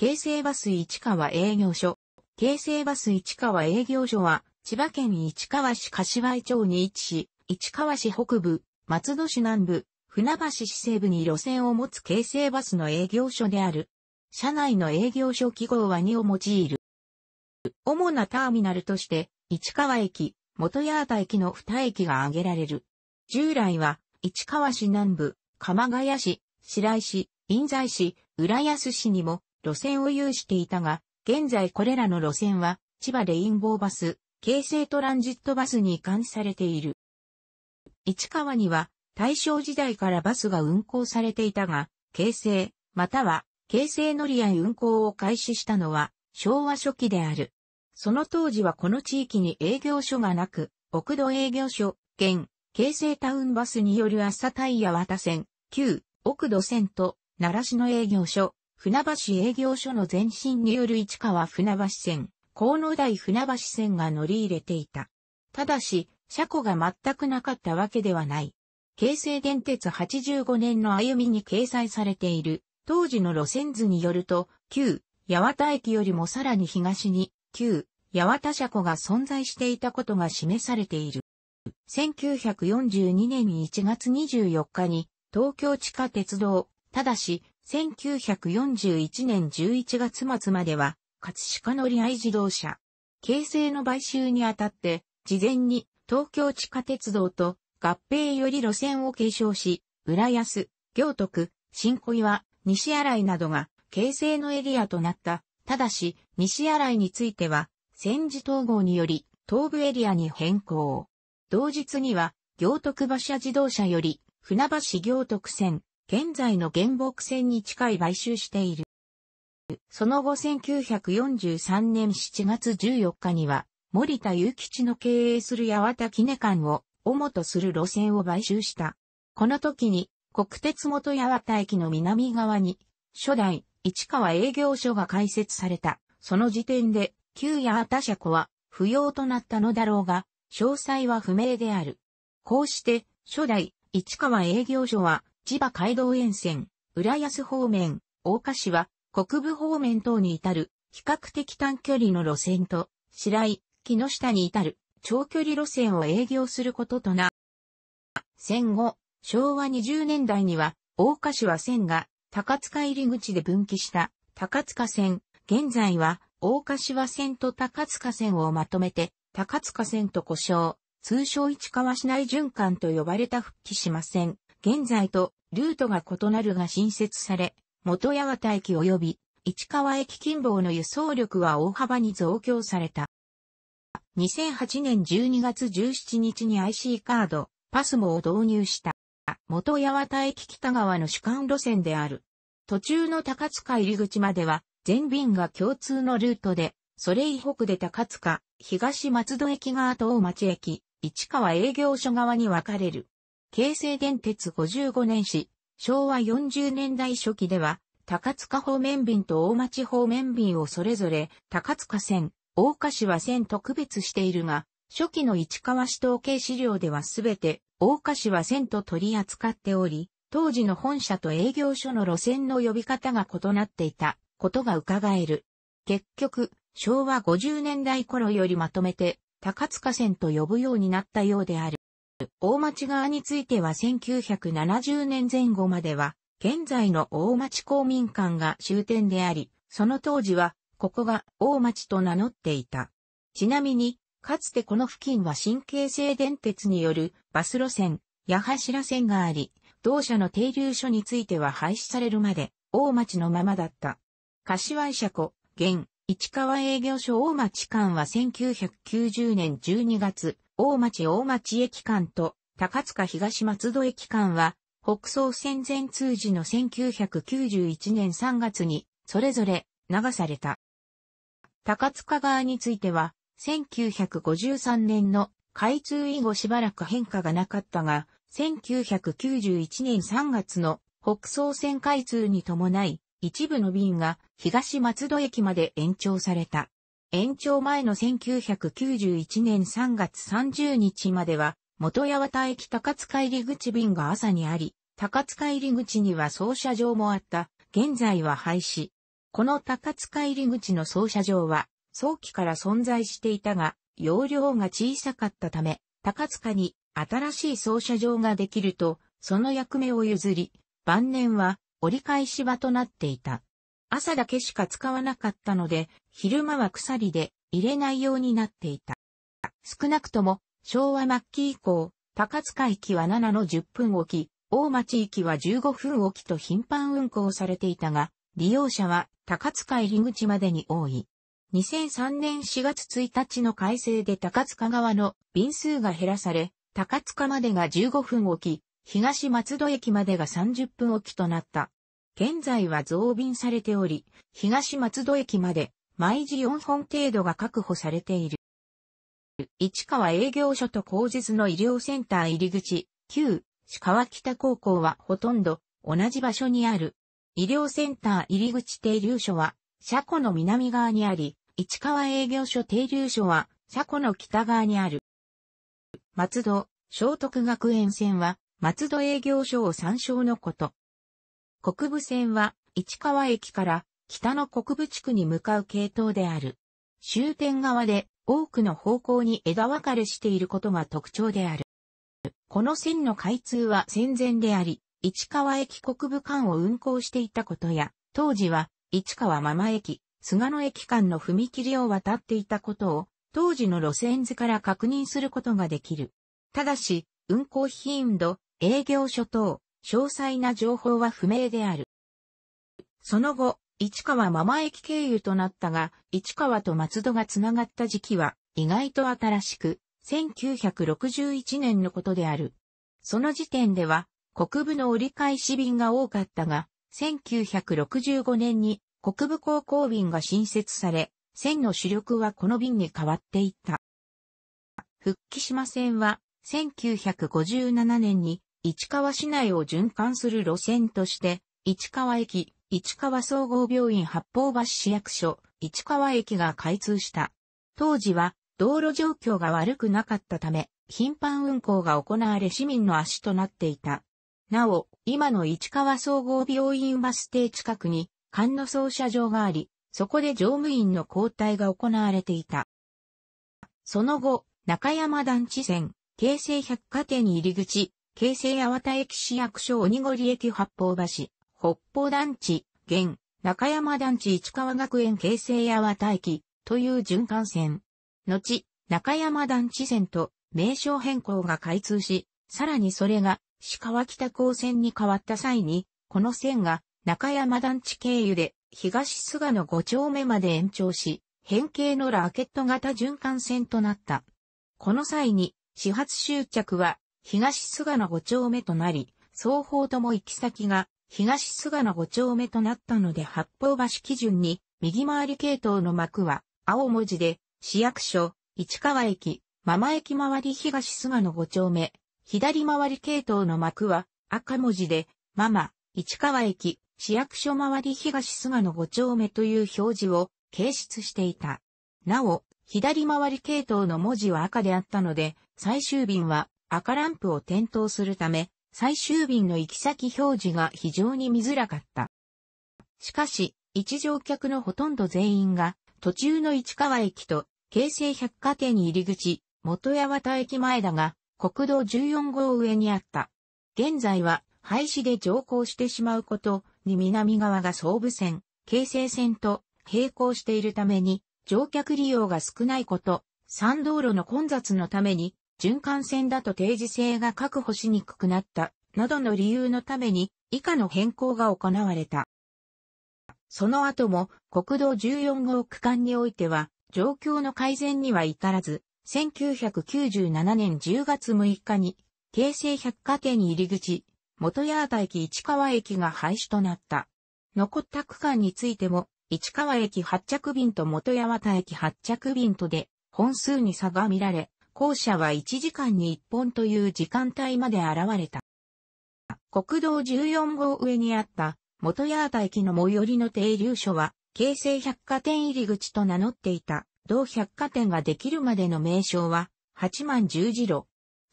京成バス市川営業所。京成バス市川営業所は、千葉県市川市柏井町に位置し、市川市北部、松戸市南部、船橋市西部に路線を持つ京成バスの営業所である。社内の営業所記号は2を用いる。主なターミナルとして、市川駅、元八幡駅の2駅が挙げられる。従来は、市川市南部、鎌ヶ谷市、白井市、印西市、浦安市にも、路線を有していたが、現在これらの路線は、千葉レインボーバス、京成トランジットバスに移管されている。市川には、大正時代からバスが運行されていたが、京成、または、京成乗り合い運行を開始したのは、昭和初期である。その当時はこの地域に営業所がなく、奥戸営業所、現、京成タウンバスによる朝タイヤ渡線、旧、奥戸線と、奈良市の営業所、船橋営業所の前身による市川船橋線、河野台船橋線が乗り入れていた。ただし、車庫が全くなかったわけではない。京成電鉄85年の歩みに掲載されている、当時の路線図によると、旧、八幡駅よりもさらに東に、旧、八幡車庫が存在していたことが示されている。1942年1月24日に、東京地下鉄道、ただし、1941年11月末までは、葛飾の乗合自動車。京成の買収にあたって、事前に東京地下鉄道と合併より路線を継承し、浦安、行徳、新小岩、西新井などが京成のエリアとなった。ただし、西新井については、戦時統合により東部エリアに変更。同日には、行徳馬車自動車より、船橋行徳線、現在の原木線に近い買収している。その後1943年7月14日には、森田祐吉の経営する八幡記念館を、主とする路線を買収した。この時に、国鉄元八幡駅の南側に、初代、市川営業所が開設された。その時点で、旧八幡車庫は、不要となったのだろうが、詳細は不明である。こうして、初代、市川営業所は、千葉街道沿線、浦安方面、大岡市は、国部方面等に至る、比較的短距離の路線と、白井、木下に至る、長距離路線を営業することとな。戦後、昭和20年代には、大岡市は線が、高塚入り口で分岐した、高塚線、現在は、大岡市は線と高塚線をまとめて、高塚線と呼称、通称市川市内循環と呼ばれた復帰しません。現在とルートが異なるが新設され、元八幡駅及び市川駅近傍の輸送力は大幅に増強された。2008年12月17日に IC カード、パスモを導入した。元八幡駅北側の主幹路線である。途中の高塚入り口までは、全便が共通のルートで、それ以北で高塚、東松戸駅側と大町駅、市川営業所側に分かれる。京成電鉄55年史、昭和40年代初期では、高塚方面便と大町方面便をそれぞれ、高塚線、大岡市は線と区別しているが、初期の市川市統計資料ではすべて、大岡市は線と取り扱っており、当時の本社と営業所の路線の呼び方が異なっていたことが伺える。結局、昭和50年代頃よりまとめて、高塚線と呼ぶようになったようである。大町側については1970年前後までは、現在の大町公民館が終点であり、その当時は、ここが大町と名乗っていた。ちなみに、かつてこの付近は新京成電鉄によるバス路線、八柱線があり、同社の停留所については廃止されるまで、大町のままだった。柏井車庫、現、市川営業所大町間は1990年12月、大町大町駅間と高塚東松戸駅間は、北総線前通時の1991年3月に、それぞれ流された。高塚側については、1953年の開通以後しばらく変化がなかったが、1991年3月の北総線開通に伴い、一部の便が東松戸駅まで延長された。延長前の1991年3月30日までは、元八幡駅高塚入口便が朝にあり、高塚入口には操車場もあった、現在は廃止。この高塚入口の操車場は、早期から存在していたが、容量が小さかったため、高塚に新しい操車場ができると、その役目を譲り、晩年は折り返し場となっていた。朝だけしか使わなかったので、昼間は鎖で入れないようになっていた。少なくとも、昭和末期以降、高塚駅は7の10分置き、大町駅は15分置きと頻繁運行されていたが、利用者は高塚入り口までに多い。2003年4月1日の改正で高塚側の便数が減らされ、高塚までが15分置き、東松戸駅までが30分置きとなった。現在は増便されており、東松戸駅まで毎時4本程度が確保されている。市川営業所と工術の医療センター入り口、旧、市川北高校はほとんど同じ場所にある。医療センター入り口停留所は、車庫の南側にあり、市川営業所停留所は、車庫の北側にある。松戸、聖徳学園線は、松戸営業所を参照のこと。国部線は市川駅から北の国部地区に向かう系統である。終点側で多くの方向に枝分かれしていることが特徴である。この線の開通は戦前であり、市川駅国部間を運行していたことや、当時は市川ママ駅、菅野駅間の踏切を渡っていたことを、当時の路線図から確認することができる。ただし、運行頻度、営業所等、詳細な情報は不明である。その後、市川まま駅経由となったが、市川と松戸がつながった時期は意外と新しく、1961年のことである。その時点では、国部の折り返し便が多かったが、1965年に国部航行便が新設され、線の主力はこの便に変わっていった。復帰島線は、1957年に市川市内を循環する路線として、市川駅、市川総合病院八方橋市役所、市川駅が開通した。当時は、道路状況が悪くなかったため、頻繁運行が行われ市民の足となっていた。なお、今の市川総合病院バス停近くに、管の操車場があり、そこで乗務員の交代が行われていた。その後、中山団地線、京成百貨店入り口、京成八幡駅市役所鬼堀駅八方橋、北方団地、現、中山団地市川学園京成八幡駅、という循環線。後、中山団地線と名称変更が開通し、さらにそれが、市川北高線に変わった際に、この線が中山団地経由で東菅野5丁目まで延長し、変形のラケット型循環線となった。この際に始発終着は東菅野5丁目となり、双方とも行き先が東菅野5丁目となったので八方橋基準に右回り系統の幕は青文字で市役所、市川駅、ママ駅回り東菅野5丁目、左回り系統の幕は赤文字でママ、市川駅、市役所回り東菅野5丁目という表示を掲出していた。なお、左回り系統の文字は赤であったので、最終便は赤ランプを点灯するため、最終便の行き先表示が非常に見づらかった。しかし、一乗客のほとんど全員が、途中の市川駅と、京成百貨店に入り口、元八幡駅前だが、国道14号上にあった。現在は、廃止で乗降してしまうことに南側が総武線、京成線と並行しているために、乗客利用が少ないこと、山道路の混雑のために、循環線だと定時性が確保しにくくなった、などの理由のために、以下の変更が行われた。その後も、国道14号区間においては、状況の改善には至らず、1997年10月6日に、京成百貨店入り口、元八幡駅市川駅が廃止となった。残った区間についても、市川駅発着便と元八幡駅発着便とで、本数に差が見られ、校舎は1時間に1本という時間帯まで現れた。国道14号上にあった元八幡駅の最寄りの停留所は、京成百貨店入り口と名乗っていた、同百貨店ができるまでの名称は、八幡十字路。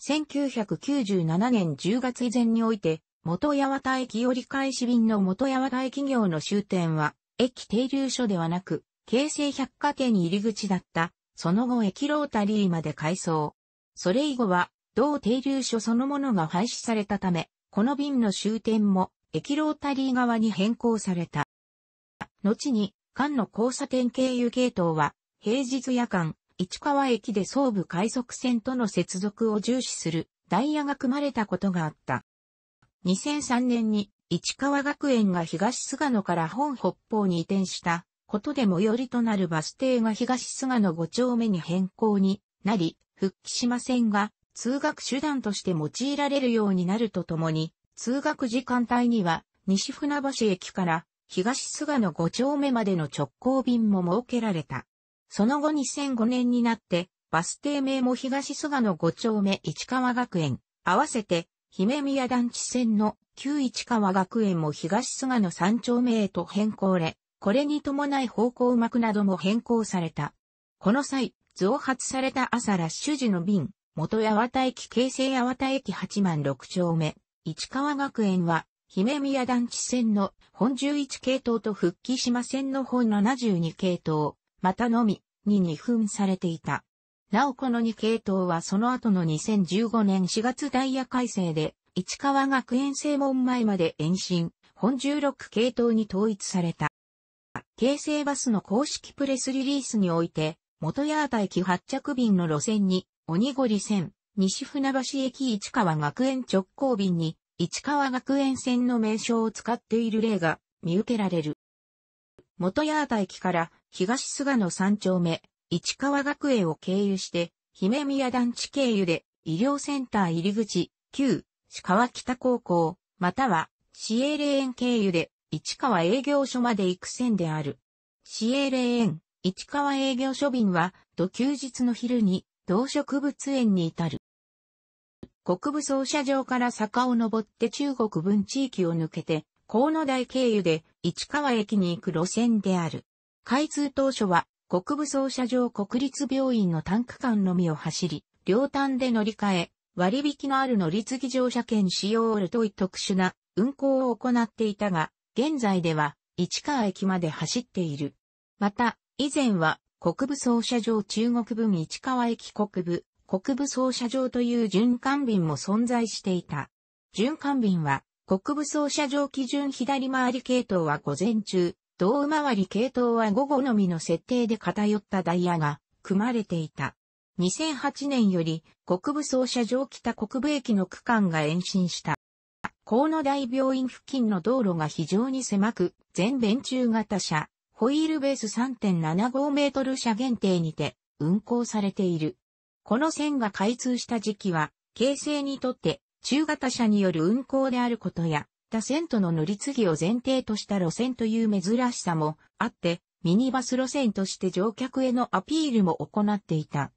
1997年10月以前において、元八幡駅折り返し便の元八幡駅業の終点は、駅停留所ではなく、京成百貨店入り口だった、その後駅ロータリーまで改装。それ以後は、同停留所そのものが廃止されたため、この便の終点も駅ロータリー側に変更された。後に、間の交差点経由系統は、平日夜間、市川駅で総武快速線との接続を重視するダイヤが組まれたことがあった。2003年に市川学園が東菅野から本北方に移転したことで最寄りとなるバス停が東菅野5丁目に変更になり、復帰しませんが、通学手段として用いられるようになるとともに、通学時間帯には、西船橋駅から東菅野5丁目までの直行便も設けられた。その後2005年になって、バス停名も東菅野5丁目市川学園、合わせて、姫宮団地線の旧市川学園も東菅野3丁目へと変更れ、これに伴い方向幕なども変更された。この際、増発された朝ラッシュ時の便、元八幡駅京成八幡駅8万6丁目、市川学園は、姫宮団地線の本11系統と復帰島線の本72系統、またのみ、に2分されていた。なおこの2系統はその後の2015年4月ダイヤ改正で、市川学園正門前まで延伸、本16系統に統一された。京成バスの公式プレスリリースにおいて、元八幡駅発着便の路線に、鬼堀線、西船橋駅市川学園直行便に、市川学園線の名称を使っている例が見受けられる。元八幡駅から東菅野三丁目、市川学園を経由して、姫宮団地経由で医療センター入り口、旧、川北高校、または、市営霊園経由で市川営業所まで行く線である。市営霊園、市川営業所便は、土休日の昼に、動植物園に至る。国部総社場から坂を登って中国分地域を抜けて、河野台経由で市川駅に行く路線である。開通当初は国部総社場国立病院のンク間のみを走り、両端で乗り換え、割引のある乗り継ぎ乗車券使用をるとい特殊な運行を行っていたが、現在では市川駅まで走っている。また、以前は国部総社場中国分市川駅国部、国部総社場という循環便も存在していた。循環便は国部総社場基準左回り系統は午前中、胴回り系統は午後のみの設定で偏ったダイヤが組まれていた。2008年より国部総社場北国部駅の区間が延伸した。河野大病院付近の道路が非常に狭く、全便中型車、ホイールベース3.75メートル車限定にて運行されている。この線が開通した時期は、京成にとって中型車による運行であることや、他線との乗り継ぎを前提とした路線という珍しさもあって、ミニバス路線として乗客へのアピールも行っていた。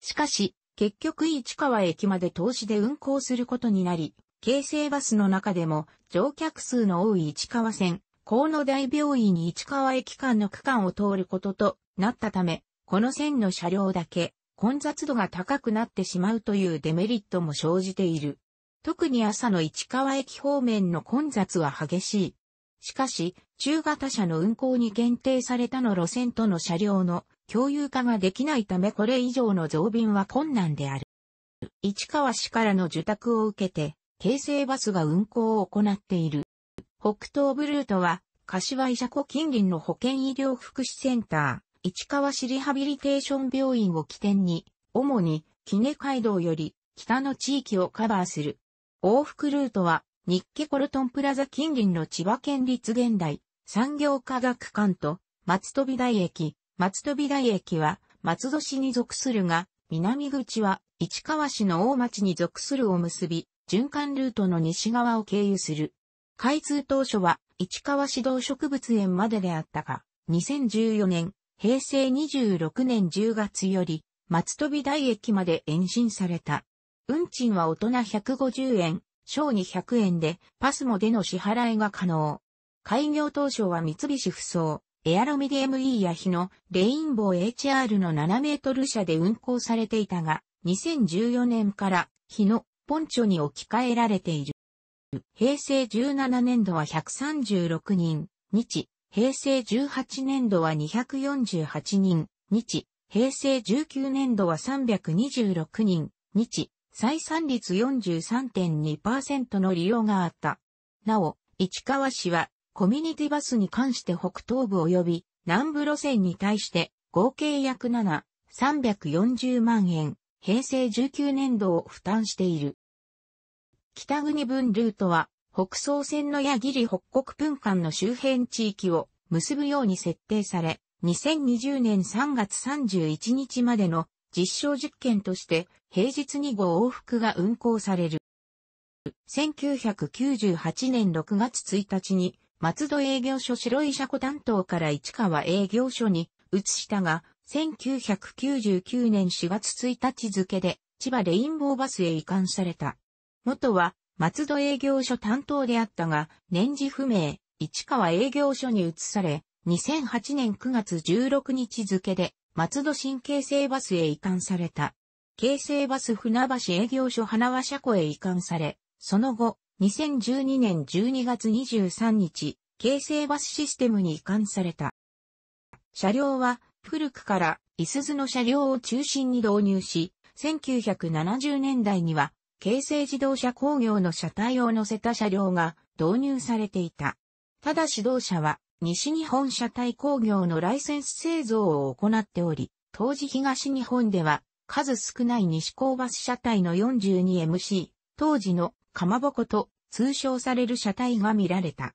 しかし、結局市川駅まで投資で運行することになり、京成バスの中でも乗客数の多い市川線、河野大病院に市川駅間の区間を通ることとなったため、この線の車両だけ混雑度が高くなってしまうというデメリットも生じている。特に朝の市川駅方面の混雑は激しい。しかし、中型車の運行に限定されたの路線との車両の共有化ができないためこれ以上の増便は困難である。市川市からの受託を受けて、京成バスが運行を行っている。北東ブルートは、柏医者庫近隣の保健医療福祉センター、市川市リハビリテーション病院を起点に、主に、キネ街道より、北の地域をカバーする。往復ルートは、日記コルトンプラザ近隣の千葉県立現代、産業科学館と、松飛台駅。松飛台駅は、松戸市に属するが、南口は、市川市の大町に属するを結び、循環ルートの西側を経由する。開通当初は、市川市道植物園までであったが、2014年、平成26年10月より、松飛台駅まで延伸された。運賃は大人150円、小200円で、パスモでの支払いが可能。開業当初は三菱不走、エアロミディ ME や日のレインボー HR の7メートル車で運行されていたが、2014年から日のポンチョに置き換えられている。平成17年度は136人、日、平成18年度は248人、日、平成19年度は326人、日、再三率43.2%の利用があった。なお、市川市は、コミュニティバスに関して北東部及び南部路線に対して、合計約7、340万円、平成19年度を負担している。北国分ルートは、北総線の矢切北国分間の周辺地域を結ぶように設定され、2020年3月31日までの実証実験として平日に号往復が運行される。1998年6月1日に松戸営業所白井車庫担当から市川営業所に移したが、1999年4月1日付で、千葉レインボーバスへ移管された。元は、松戸営業所担当であったが、年次不明、市川営業所に移され、2008年9月16日付で、松戸新京成バスへ移管された。京成バス船橋営業所花輪車庫へ移管され、その後、2012年12月23日、京成バスシステムに移管された。車両は古くから、いすゞの車両を中心に導入し、1970年代には、京成自動車工業の車体を乗せた車両が導入されていた。ただ指導者は、西日本車体工業のライセンス製造を行っており、当時東日本では、数少ない西高バス車体の 42MC、当時のかまぼこと通称される車体が見られた。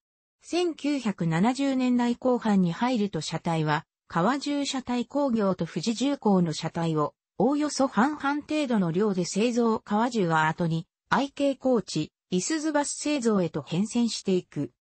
1970年代後半に入ると車体は、川重車体工業と富士重工の車体を、おおよそ半々程度の量で製造川重は後に、IK 工地、イスズバス製造へと変遷していく。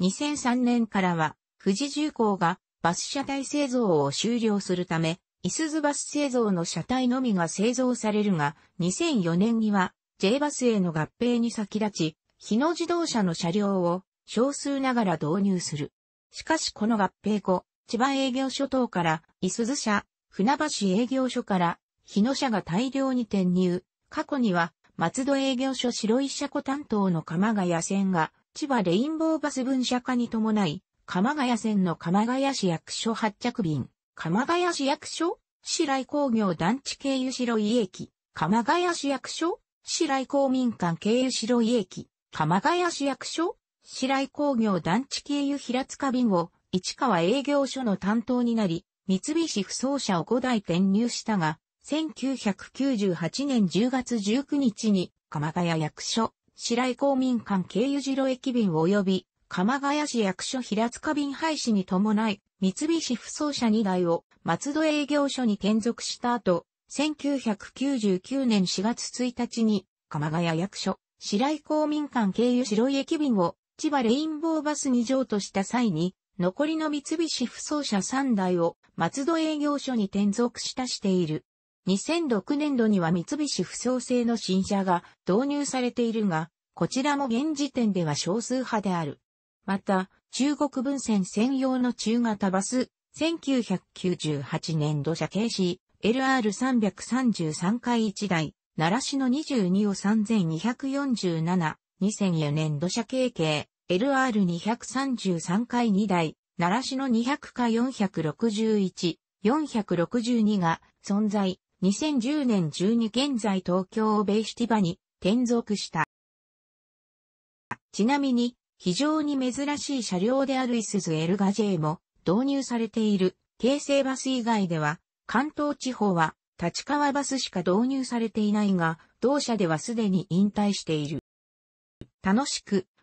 2003年からは、富士重工がバス車体製造を終了するため、イスズバス製造の車体のみが製造されるが、2004年には J バスへの合併に先立ち、日野自動車の車両を少数ながら導入する。しかしこの合併後、千葉営業所等から、伊鈴社、船橋営業所から、日野社が大量に転入。過去には、松戸営業所白石車庫担当の鎌ヶ谷線が、千葉レインボーバス分社化に伴い、鎌ヶ谷線の鎌ヶ谷市役所発着便、鎌ヶ谷市役所白井工業団地経由白井駅、鎌ヶ谷市役所白井公民館経由白井駅、鎌ヶ谷市役所白井工業団地経由平塚便を、市川営業所の担当になり、三菱不走車を5台転入したが、1998年10月19日に、鎌ヶ谷役所、白井公民館経由次郎駅便及び、鎌ヶ谷市役所平塚便廃止に伴い、三菱不走車2台を松戸営業所に転属した後、1999年4月1日に、鎌ヶ谷役所、白井公民館経由白井駅便を千葉レインボーバスに譲渡した際に、残りの三菱不走車3台を松戸営業所に転属したしている。2006年度には三菱不走製の新車が導入されているが、こちらも現時点では少数派である。また、中国分線専用の中型バス、1998年度車軽 C、LR333 回1台、奈良市の22を3247、2004年度車軽系、LR233 回2台、奈良市の200回461、462が存在、2010年12現在東京オベイシティバに転属した。ちなみに、非常に珍しい車両であるイスズエルガ J も導入されている京成バス以外では、関東地方は立川バスしか導入されていないが、同社ではすでに引退している。楽しく